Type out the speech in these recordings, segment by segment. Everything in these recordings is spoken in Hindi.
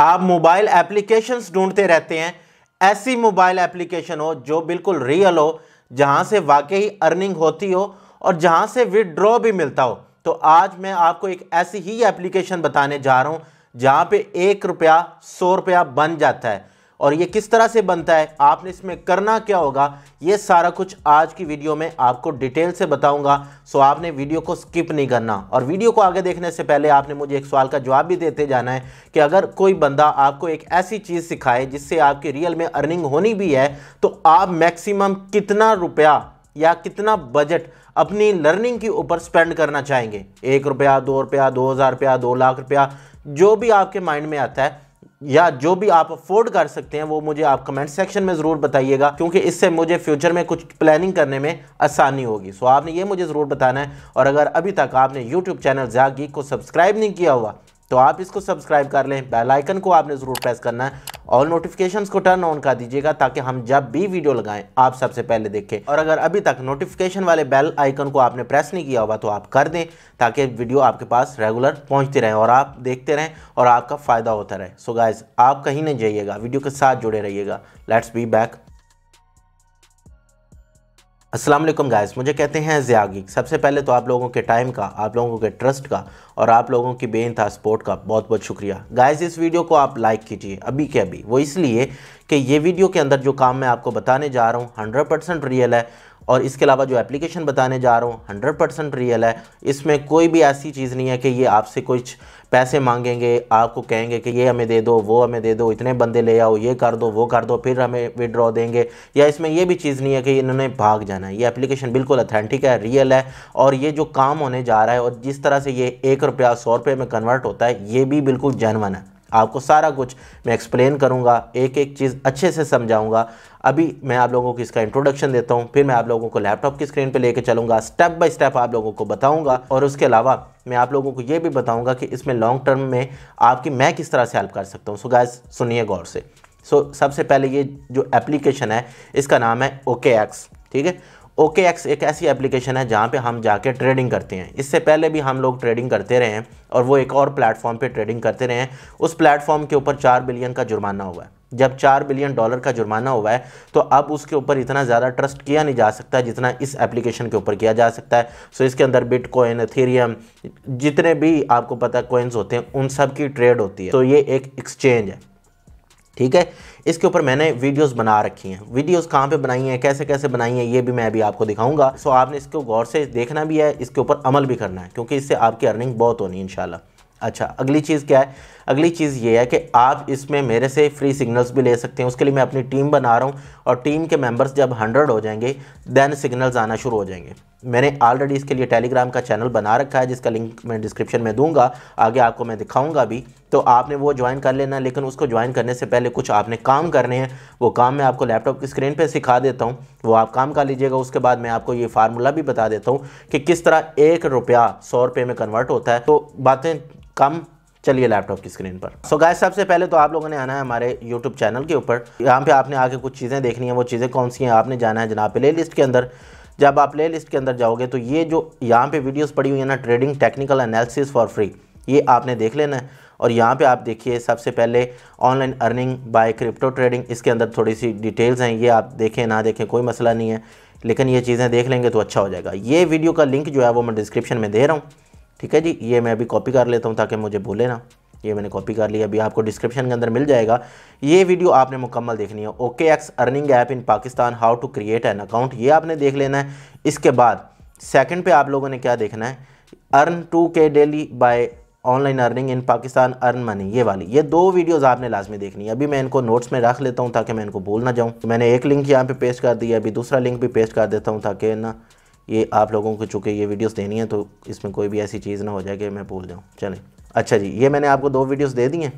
आप मोबाइल एप्लीकेशंस ढूंढते रहते हैं ऐसी मोबाइल एप्लीकेशन हो जो बिल्कुल रियल हो जहां से वाकई अर्निंग होती हो और जहां से विदड्रॉ भी मिलता हो तो आज मैं आपको एक ऐसी ही एप्लीकेशन बताने जा रहा हूं जहां पे एक रुपया सौ रुपया बन जाता है और ये किस तरह से बनता है आपने इसमें करना क्या होगा ये सारा कुछ आज की वीडियो में आपको डिटेल से बताऊंगा सो आपने वीडियो को स्किप नहीं करना और वीडियो को आगे देखने से पहले आपने मुझे एक सवाल का जवाब भी देते जाना है कि अगर कोई बंदा आपको एक ऐसी चीज़ सिखाए जिससे आपकी रियल में अर्निंग होनी भी है तो आप मैक्सिमम कितना रुपया या कितना बजट अपनी लर्निंग के ऊपर स्पेंड करना चाहेंगे एक रुपया दो रुपया दो हज़ार रुपया दो लाख रुपया जो भी आपके माइंड में आता है या जो भी आप अफोर्ड कर सकते हैं वो मुझे आप कमेंट सेक्शन में ज़रूर बताइएगा क्योंकि इससे मुझे फ्यूचर में कुछ प्लानिंग करने में आसानी होगी सो आपने ये मुझे ज़रूर बताना है और अगर अभी तक आपने यूट्यूब चैनल जागी को सब्सक्राइब नहीं किया हुआ तो आप इसको सब्सक्राइब कर लें बेल आइकन को आपने ज़रूर प्रेस करना है और नोटिफिकेशंस को टर्न ऑन कर दीजिएगा ताकि हम जब भी वीडियो लगाएं आप सबसे पहले देखें और अगर अभी तक नोटिफिकेशन वाले बेल आइकन को आपने प्रेस नहीं किया हुआ तो आप कर दें ताकि वीडियो आपके पास रेगुलर पहुंचते रहें और आप देखते रहें और आपका फ़ायदा होता रहे सो गाइज आप कहीं नहीं जाइएगा वीडियो के साथ जुड़े रहिएगा let's be back Aslam guys मुझे कहते हैं ज़ियागी सबसे पहले तो आप लोगों के टाइम का आप लोगों के ट्रस्ट का और आप लोगों की बेनता सपोर्ट का बहुत बहुत शुक्रिया गायस इस वीडियो को आप लाइक कीजिए अभी के अभी वो इसलिए कि ये वीडियो के अंदर जो काम मैं आपको बताने जा रहा हूँ हंड्रेड परसेंट रियल है और इसके अलावा जो एप्लीकेशन बताने जा रहा हूँ हंड्रेड परसेंट रियल है इसमें कोई भी ऐसी चीज़ नहीं है कि ये आपसे कुछ पैसे मांगेंगे आपको कहेंगे कि ये हमें दे दो वो हमें दे दो इतने बंदे ले आओ ये कर दो वो कर दो फिर हमें विड्रॉ देंगे या इसमें यह भी चीज़ नहीं है कि इन्होंने भाग जाना है ये एप्लीकेशन बिल्कुल अथेंटिक है रियल है और ये जो काम होने जा रहा है और जिस तरह से ये एक रुपया सौ रुपये में कन्वर्ट होता है ये भी बिल्कुल जैनवन है आपको सारा कुछ मैं एक्सप्लेन करूँगा एक एक चीज़ अच्छे से समझाऊँगा अभी मैं आप लोगों को इसका इंट्रोडक्शन देता हूँ फिर मैं आप लोगों को लैपटॉप की स्क्रीन पे लेके चलूँगा स्टेप बाय स्टेप आप लोगों को बताऊँगा और उसके अलावा मैं आप लोगों को ये भी बताऊँगा कि इसमें लॉन्ग टर्म में आपकी मैं किस तरह से हेल्प कर सकता हूँ सो गैस सुनिए गौर से सो सबसे पहले ये जो एप्लीकेशन है इसका नाम है ओके एक्स ठीक है ओके एक्स एक ऐसी एप्लीकेशन है जहाँ पे हम जाके ट्रेडिंग करते हैं इससे पहले भी हम लोग ट्रेडिंग करते रहे हैं और वो एक और प्लेटफॉर्म पे ट्रेडिंग करते रहे हैं उस प्लेटफॉर्म के ऊपर चार बिलियन का जुर्माना हुआ है जब चार बिलियन डॉलर का जुर्माना हुआ है तो अब उसके ऊपर इतना ज़्यादा ट्रस्ट किया नहीं जा सकता जितना इस एप्लीकेशन के ऊपर किया जा सकता है सो इसके अंदर बिटकॉइन एथेरियम जितने भी आपको पता कोइंस होते हैं उन सब की ट्रेड होती है तो ये एक एक्सचेंज है ठीक है इसके ऊपर मैंने वीडियोस बना रखी हैं वीडियोस कहाँ पे बनाई हैं कैसे कैसे बनाई हैं ये भी मैं अभी आपको दिखाऊंगा सो आपने इसको गौर से देखना भी है इसके ऊपर अमल भी करना है क्योंकि इससे आपकी अर्निंग बहुत होनी इनशाला अच्छा अगली चीज़ क्या है अगली चीज़ ये है कि आप इसमें मेरे से फ्री सिग्नल्स भी ले सकते हैं उसके लिए मैं अपनी टीम बना रहा हूँ और टीम के मेंबर्स जब हंड्रेड हो जाएंगे दैन सिग्नल्स आना शुरू हो जाएंगे मैंने ऑलरेडी इसके लिए टेलीग्राम का चैनल बना रखा है जिसका लिंक मैं डिस्क्रिप्शन में दूंगा आगे आपको मैं दिखाऊंगा भी तो आपने वो ज्वाइन कर लेना लेकिन उसको ज्वाइन करने से पहले कुछ आपने काम करने हैं वो काम मैं आपको लैपटॉप की स्क्रीन पे सिखा देता हूँ वो आप काम कर लीजिएगा उसके बाद मैं आपको ये फार्मूला भी बता देता हूँ कि किस तरह एक रुपया सौ रुपये में कन्वर्ट होता है तो बातें कम चलिए लैपटॉप की स्क्रीन पर सो गाय सबसे पहले तो आप लोगों ने आना है हमारे यूट्यूब चैनल के ऊपर यहाँ पे आपने आके कुछ चीज़ें देखनी है वो चीज़ें कौन सी हैं आपने जाना है जनाब प्ले लिस्ट के अंदर जब आप प्ले लिस्ट के अंदर जाओगे तो ये जो यहाँ पे वीडियोस पड़ी हुई है ना trading technical analysis for free ये आपने देख लेना है और यहाँ पे आप देखिए सबसे पहले online earning by crypto trading इसके अंदर थोड़ी सी डिटेल्स हैं ये आप देखें ना देखें कोई मसला नहीं है लेकिन ये चीज़ें देख लेंगे तो अच्छा हो जाएगा ये वीडियो का लिंक जो है वो मैं डिस्क्रिप्शन में दे रहा हूँ ठीक है जी ये मैं अभी कॉपी कर लेता हूँ ताकि मुझे भूले ना ये मैंने कॉपी कर लिया अभी आपको डिस्क्रिप्शन के अंदर मिल जाएगा ये वीडियो आपने मुकम्मल देखनी है OKX earning app in Pakistan how to create an account ये आपने देख लेना है इसके बाद सेकंड पे आप लोगों ने क्या देखना है earn two K daily by online earning in Pakistan earn money ये वाली ये दो वीडियोज़ आपने लाजमी देखनी है अभी मैं इनको नोट्स में रख लेता हूँ ताकि मैं इनको भूल ना जाऊँ तो मैंने एक लिंक यहाँ पे पेस्ट कर दिया अभी दूसरा लिंक भी पेस्ट कर देता हूँ ताकि ना ये आप लोगों को चूँकि ये वीडियोस देनी है तो इसमें कोई भी ऐसी चीज़ ना हो जाए कि मैं भूल जाऊँ चलें अच्छा जी ये मैंने आपको दो वीडियोस दे दी हैं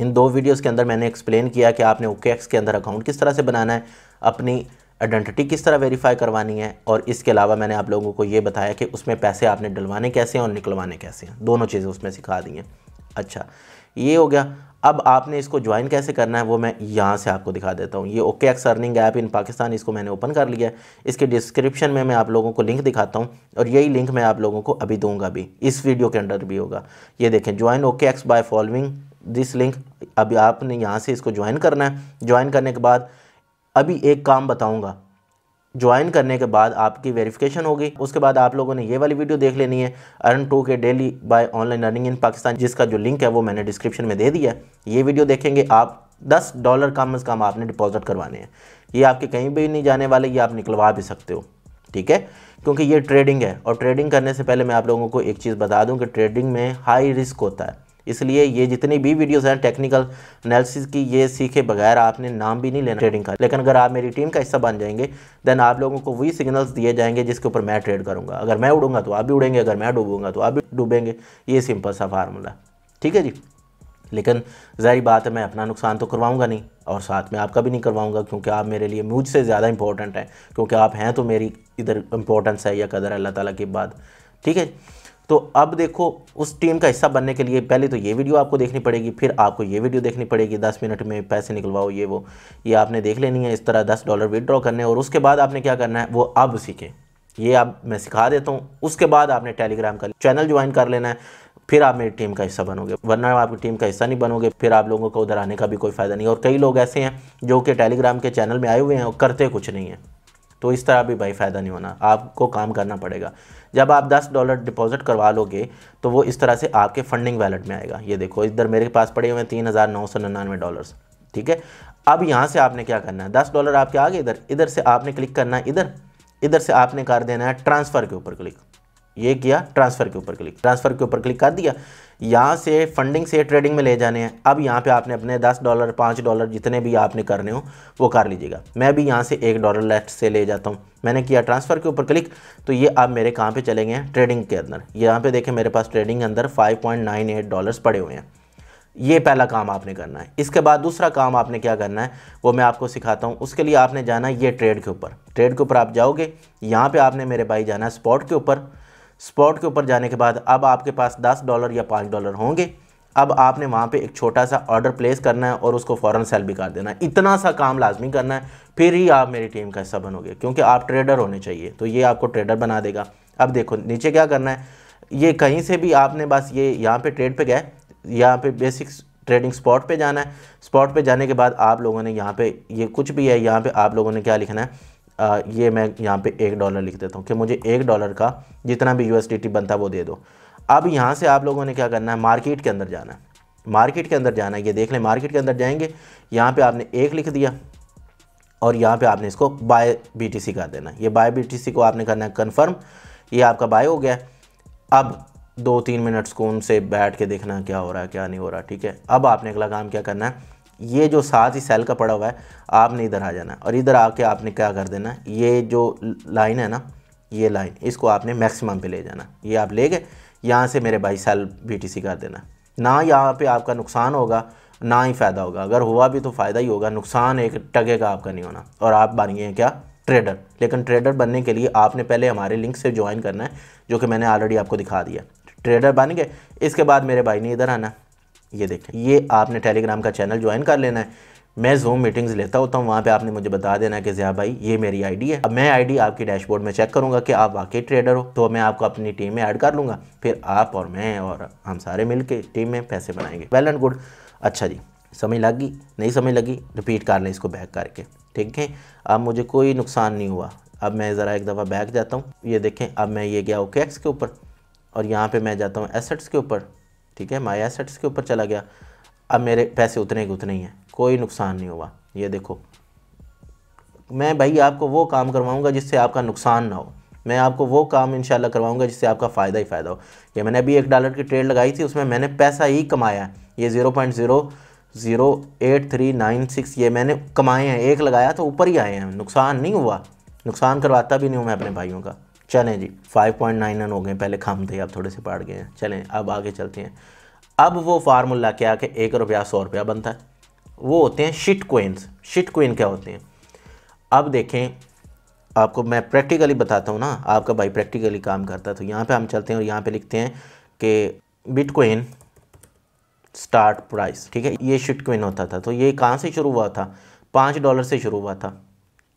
इन दो वीडियोस के अंदर मैंने एक्सप्लेन किया कि आपने ओके के अंदर अकाउंट किस तरह से बनाना है अपनी आइडेंटिटी किस तरह वेरीफाई करवानी है और इसके अलावा मैंने आप लोगों को ये बताया कि उसमें पैसे आपने डलवाने कैसे हैं और निकलवाने कैसे हैं दोनों चीज़ें उसमें सिखा दी हैं अच्छा ये हो गया अब आपने इसको ज्वाइन कैसे करना है वो मैं यहाँ से आपको दिखा देता हूँ ये OKX earning app in Pakistan इसको मैंने ओपन कर लिया है इसके डिस्क्रिप्शन में मैं आप लोगों को लिंक दिखाता हूँ और यही लिंक मैं आप लोगों को अभी दूंगा भी इस वीडियो के अंडर भी होगा ये देखें join OKX by following this link अभी आपने यहाँ से इसको ज्वाइन करना है ज्वाइन करने के बाद अभी एक काम बताऊँगा ज्वाइन करने के बाद आपकी वेरिफिकेशन होगी उसके बाद आप लोगों ने ये वाली वीडियो देख लेनी है earn two K daily by online earning in Pakistan जिसका जो लिंक है वो मैंने डिस्क्रिप्शन में दे दिया है ये वीडियो देखेंगे आप दस डॉलर कम अज़ कम आपने डिपॉजिट करवाने हैं ये आपके कहीं भी नहीं जाने वाले ये आप निकलवा भी सकते हो ठीक है क्योंकि ये ट्रेडिंग है और ट्रेडिंग करने से पहले मैं आप लोगों को एक चीज़ बता दूँ कि ट्रेडिंग में हाई रिस्क होता है इसलिए ये जितनी भी वीडियोस हैं टेक्निकल एनालिसिस की ये सीखे बगैर आपने नाम भी नहीं लेना ट्रेडिंग का लेकिन अगर आप मेरी टीम का हिस्सा बन जाएंगे देन आप लोगों को वही सिग्नल्स दिए जाएंगे जिसके ऊपर मैं ट्रेड करूँगा अगर मैं उड़ूंगा तो आप भी उड़ेंगे अगर मैं डूबूंगा तो आप भी डूबेंगे ये सिंपल सा फार्मूला ठीक है जी लेकिन ज़ाहिर बात है मैं अपना नुकसान तो करवाऊंगा नहीं और साथ में आपका भी नहीं करवाऊंगा क्योंकि आप मेरे लिए मुझसे ज़्यादा इंपॉर्टेंट हैं क्योंकि आप हैं तो मेरी इधर इंपॉर्टेंस है या कदर अल्लाह ताला की बात ठीक है तो अब देखो उस टीम का हिस्सा बनने के लिए पहले तो ये वीडियो आपको देखनी पड़ेगी फिर आपको ये वीडियो देखनी पड़ेगी दस मिनट में पैसे निकलवाओ ये वो ये आपने देख लेनी है इस तरह दस डॉलर विदड्रॉ करने और उसके बाद आपने क्या करना है वो अब सीखें ये आप मैं सिखा देता हूँ उसके बाद आपने टेलीग्राम का चैनल ज्वाइन कर लेना है फिर आप मेरी टीम का हिस्सा बनोगे वरना आपकी टीम का हिस्सा नहीं बनोगे फिर आप लोगों को उधर आने का भी कोई फ़ायदा नहीं और कई लोग ऐसे हैं जो कि टेलीग्राम के चैनल में आए हुए हैं और करते कुछ नहीं है तो इस तरह भी भाई फ़ायदा नहीं होना आपको काम करना पड़ेगा जब आप दस डॉलर डिपॉजिट करवा लोगे तो वो इस तरह से आपके फंडिंग वैलेट में आएगा ये देखो इधर मेरे पास पड़े हुए हैं तीन हज़ार नौ सौ निन्यानवे डॉलर ठीक है अब यहाँ से आपने क्या करना है दस डॉलर आपके आगे इधर इधर से आपने क्लिक करना है इधर इधर से आपने कर देना है ट्रांसफ़र के ऊपर क्लिक ये किया ट्रांसफ़र के ऊपर क्लिक ट्रांसफ़र के ऊपर क्लिक कर दिया यहाँ से फंडिंग से ट्रेडिंग में ले जाने हैं अब यहाँ पे आपने अपने दस डॉलर पाँच डॉलर जितने भी आपने करने हो वो कर लीजिएगा मैं भी यहाँ से एक डॉलर लेफ्ट से ले जाता हूँ मैंने किया ट्रांसफ़र के ऊपर क्लिक तो ये अब मेरे कहाँ पे चले गए हैं ट्रेडिंग के अंदर यहाँ पे देखें मेरे पास ट्रेडिंग के अंदर एट डॉलर्स पड़े हुए हैं ये पहला काम आपने करना है इसके बाद दूसरा काम आपने क्या करना है वो मैं आपको सिखाता हूँ उसके लिए आपने जाना है ये ट्रेड के ऊपर ट्रेड के ऊपर आप जाओगे यहाँ पर आपने मेरे भाई जाना है स्पॉट के ऊपर स्पॉट के ऊपर जाने के बाद अब आपके पास दस डॉलर या पाँच डॉलर होंगे अब आपने वहाँ पे एक छोटा सा ऑर्डर प्लेस करना है और उसको फ़ौरन सेल भी कर देना है इतना सा काम लाजमी करना है फिर ही आप मेरी टीम का हिस्सा बनोगे क्योंकि आप ट्रेडर होने चाहिए तो ये आपको ट्रेडर बना देगा अब देखो नीचे क्या करना है ये कहीं से भी आपने बस ये यहाँ पे ट्रेड पे गए यहाँ पे बेसिक ट्रेडिंग स्पॉट पे जाना है स्पॉट पे जाने के बाद आप लोगों ने यहाँ पे ये कुछ भी है यहाँ पे आप लोगों ने क्या लिखना है आ, ये मैं यहाँ पे एक डॉलर लिख देता हूँ कि मुझे एक डॉलर का जितना भी यू बनता है वो दे दो अब यहाँ से आप लोगों ने क्या करना है मार्केट के अंदर जाना है मार्केट के अंदर जाना है ये देख लें मार्केट के अंदर जाएंगे यहाँ पे आपने एक लिख दिया और यहाँ पे आपने इसको बाय बी कर देना ये बाय बी को आपने करना है कन्फर्म ये आपका बाय हो गया अब दो तीन मिनट सुकून से बैठ के देखना क्या हो रहा है क्या नहीं हो रहा ठीक है अब आपने अगला काम क्या करना है ये जो साथ ही सेल का पड़ा हुआ है आपने इधर आ जाना है और इधर आके आपने क्या कर देना ये जो लाइन है ना ये लाइन इसको आपने मैक्सिमम पे ले जाना ये आप ले गए यहाँ से मेरे भाई सेल बीटीसी कर देना ना यहाँ पे आपका नुकसान होगा ना ही फ़ायदा होगा अगर हुआ भी तो फ़ायदा ही होगा नुकसान एक टगे का आपका नहीं होना और आप बन गए क्या ट्रेडर लेकिन ट्रेडर बनने के लिए आपने पहले हमारे लिंक से ज्वाइन करना है जो कि मैंने ऑलरेडी आपको दिखा दिया ट्रेडर बन गए इसके बाद मेरे भाई ने इधर आना ये देखें ये आपने टेलीग्राम का चैनल ज्वाइन कर लेना है मैं जूम मीटिंग्स लेता होता हूँ वहाँ पे आपने मुझे बता देना है कि ज़िया भाई ये मेरी आईडी है अब मैं आईडी आपकी डैशबोर्ड में चेक करूँगा कि आप वाकई ट्रेडर हो तो मैं आपको अपनी टीम में ऐड कर लूँगा फिर आप और मैं और हम सारे मिल के टीम में पैसे बनाएंगे वेल एंड गुड अच्छा जी समझ लगी नहीं समझ लगी रिपीट कर लें इसको बैक करके ठीक है अब मुझे कोई नुकसान नहीं हुआ अब मैं ज़रा एक दफ़ा बैक जाता हूँ ये देखें अब मैं ये गया ओके के ऊपर और यहाँ पर मैं जाता हूँ एसेट्स के ऊपर ठीक है माई एसेट्स के ऊपर चला गया अब मेरे पैसे उतने के उतने ही हैं कोई नुकसान नहीं हुआ ये देखो मैं भाई आपको वो काम करवाऊँगा जिससे आपका नुकसान ना हो मैं आपको वो काम इंशाल्लाह करवाऊंगा जिससे आपका फ़ायदा ही फ़ायदा हो ये मैंने अभी एक डॉलर की ट्रेड लगाई थी उसमें मैंने पैसा ही कमाया है ये zero point zero zero eight three nine six ये मैंने कमाए हैं एक लगाया तो ऊपर ही आए हैं नुकसान नहीं हुआ नुकसान करवाता भी नहीं हूँ मैं अपने भाइयों का चलें जी 5.99 हो गए पहले खम थे अब थोड़े से पड़ गए हैं चलें अब आगे चलते हैं अब वो फार्मूला क्या कि एक रुपया सौ रुपया बनता है वो होते हैं शिट कोइंस शिट कोइन क्या होते हैं अब देखें आपको मैं प्रैक्टिकली बताता हूँ ना आपका भाई प्रैक्टिकली काम करता है तो यहाँ पे हम चलते हैं और यहाँ पे लिखते हैं कि बिटकॉइन स्टार्ट प्राइस ठीक है ये शिट कोइन होता था तो ये कहाँ से शुरू हुआ था पाँच डॉलर से शुरू हुआ था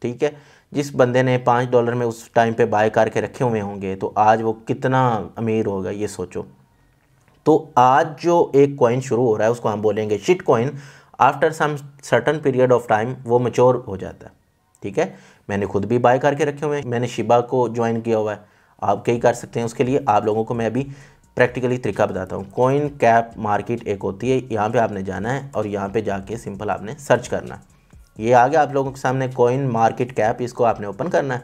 ठीक है जिस बंदे ने पाँच डॉलर में उस टाइम पे बाय करके रखे हुए होंगे तो आज वो कितना अमीर होगा ये सोचो तो आज जो एक कॉइन शुरू हो रहा है उसको हम बोलेंगे shit coin after some certain period of time वो मच्योर हो जाता है ठीक है मैंने खुद भी बाय करके रखे हुए हैं मैंने शिबा को ज्वाइन किया हुआ है आप कई कर सकते हैं उसके लिए आप लोगों को मैं अभी प्रैक्टिकली तरीका बताता हूँ कॉइन कैप मार्केट एक होती है यहाँ पे आपने जाना है और यहाँ पे जाके सिंपल आपने सर्च करना है ये आ गया आप लोगों के सामने कॉइन मार्केट कैप इसको आपने ओपन करना है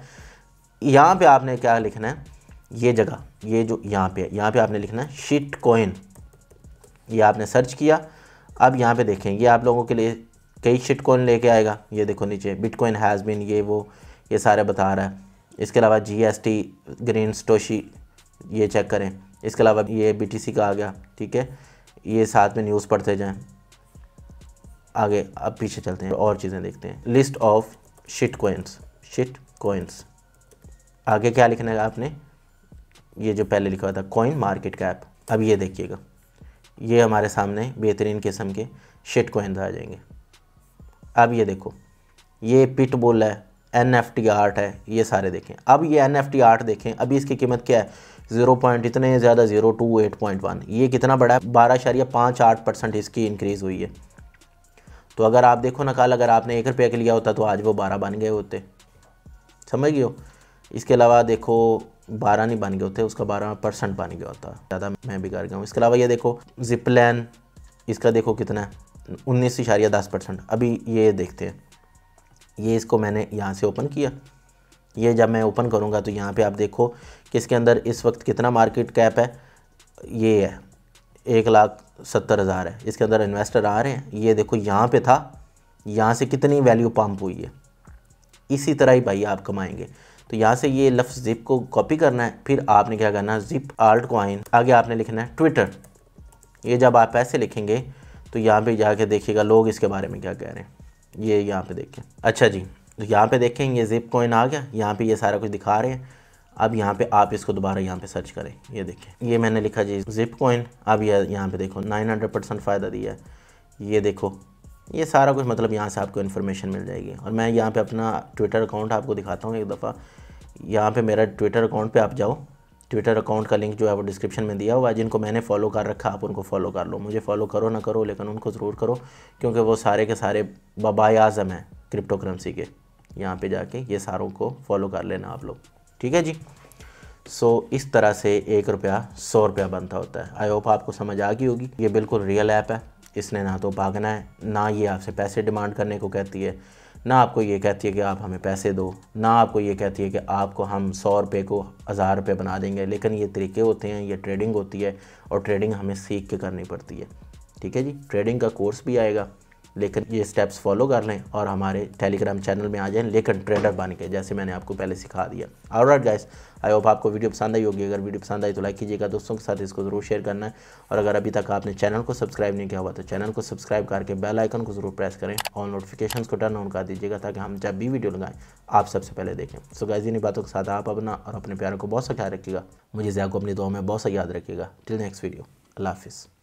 यहाँ पे आपने क्या लिखना है ये जगह ये जो यहाँ पे यहाँ पे आपने लिखना है शिट कॉइन ये आपने सर्च किया अब यहाँ पे देखें ये आप लोगों के लिए कई शिट कॉइन लेके आएगा ये देखो नीचे बिटकॉइन हैज़ बिन ये वो ये सारे बता रहा है इसके अलावा टी ग्रीन स्टोशी ये चेक करें इसके अलावा ये सी का आ गया ठीक है ये साथ में न्यूज़ पढ़ते जाएँ आगे अब पीछे चलते हैं और चीज़ें देखते हैं list of shit coins shit coins आगे क्या लिखना है आपने ये जो पहले लिखा हुआ था कॉइन मार्केट कैप अब ये देखिएगा ये हमारे सामने बेहतरीन किस्म के शिट कोइंस आ जाएंगे अब ये देखो ये पिट बोल है एन एफ टी आर्ट है ये सारे देखें अब ये एन एफ टी आर्ट देखें अभी इसकी कीमत क्या है ज़ीरो पॉइंट इतने ज़्यादा zero two eight point one ये कितना बड़ा है बारह शारिया पाँच आठ परसेंट इसकी इंक्रीज़ हुई है तो अगर आप देखो ना कल अगर आपने एक रुपये का लिया होता तो आज वो बारह बन गए होते समझ गए हो इसके अलावा देखो बारह नहीं बन गए होते उसका बारह परसेंट बन गया होता ज़्यादा मैं बिगाड़ गया हूँ इसके अलावा ये देखो जिपलैन इसका देखो कितना है उन्नीस इशारिया दस परसेंट अभी ये देखते हैं ये इसको मैंने यहाँ से ओपन किया ये जब मैं ओपन करूँगा तो यहाँ पर आप देखो कि इसके अंदर इस वक्त कितना मार्केट कैप है ये है एक लाख सत्तर हज़ार है इसके अंदर इन्वेस्टर आ रहे हैं ये देखो यहाँ पे था यहाँ से कितनी वैल्यू पंप हुई है इसी तरह ही भाई आप कमाएंगे तो यहाँ से ये लफ्ज़ जिप को कॉपी करना है फिर आपने क्या करना है जिप आर्ट कोइन आगे आपने लिखना है ट्विटर ये जब आप ऐसे लिखेंगे तो यहाँ पे जाके देखिएगा लोग इसके बारे में क्या कह रहे हैं ये यहाँ पे देखें अच्छा जी तो यहाँ पे देखें ये जिप कोइन आ गया यहाँ पे ये सारा कुछ दिखा रहे हैं अब यहाँ पे आप इसको दोबारा यहाँ पे सर्च करें ये देखें ये मैंने लिखा जी जिप कॉइन अब यह यहाँ पे देखो 900 परसेंट फ़ायदा दिया है ये देखो ये सारा कुछ मतलब यहाँ से आपको इन्फॉर्मेशन मिल जाएगी और मैं यहाँ पे अपना ट्विटर अकाउंट आपको दिखाता हूँ एक दफ़ा यहाँ पे मेरा ट्विटर अकाउंट पे आप जाओ ट्विटर अकाउंट का लिंक जो है वो डिस्क्रिप्शन में दिया हुआ है जिनको मैंने फॉलो कर रखा आप उनको फॉलो कर लो मुझे फॉलो करो ना करो लेकिन उनको ज़रूर करो क्योंकि वो सारे के सारे बबा आज़म हैं क्रिप्टो करेंसी के यहाँ पे जाके ये सारों को फॉलो कर लेना आप लोग ठीक है जी सो so, इस तरह से एक रुपया सौ रुपया बनता होता है आई होप आपको समझ आ गई होगी ये बिल्कुल रियल ऐप है इसने ना तो भागना है ना ये आपसे पैसे डिमांड करने को कहती है ना आपको ये कहती है कि आप हमें पैसे दो ना आपको ये कहती है कि आपको हम सौ रुपये को हज़ार रुपये बना देंगे लेकिन ये तरीके होते हैं ये ट्रेडिंग होती है और ट्रेडिंग हमें सीख के करनी पड़ती है ठीक है जी ट्रेडिंग का कोर्स भी आएगा लेकिन ये स्टेप्स फॉलो कर लें और हमारे टेलीग्राम चैनल में आ जाएं लेकिन ट्रेडर बन के जैसे मैंने आपको पहले सिखा दिया और राइट गाइस आई होप आपको वीडियो पसंद आई होगी अगर वीडियो पसंद आई तो लाइक कीजिएगा दोस्तों के साथ इसको ज़रूर शेयर करना है और अगर अभी तक आपने चैनल को सब्सक्राइब नहीं किया हुआ तो चैनल को सब्सक्राइब करके बेल आइकन को ज़रूर प्रेस करें और नोटिफिकेशन को टर्न ऑन कर दीजिएगा ताकि हम जब भी वीडियो लगाएं आप सबसे पहले देखें सो गाइज इन्हीं बातों के साथ आप अपना और अपने प्यारों को बहुत सा ख्याल रखिएगा मुझे ज़्यादा को अपनी दुआ में बहुत सा याद रखिएगा टिल नेक्स्ट वीडियो अल्लाह हाफिज़